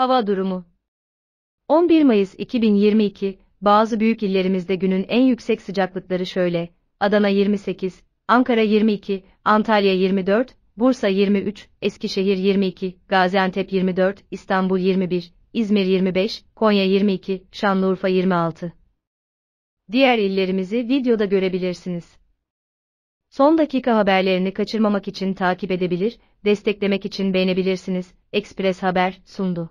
Hava durumu 11 Mayıs 2022, bazı büyük illerimizde günün en yüksek sıcaklıkları şöyle, Adana 28, Ankara 22, Antalya 24, Bursa 23, Eskişehir 22, Gaziantep 24, İstanbul 21, İzmir 25, Konya 22, Şanlıurfa 26. Diğer illerimizi videoda görebilirsiniz. Son dakika haberlerini kaçırmamak için takip edebilir, desteklemek için beğenebilirsiniz. Express Haber sundu.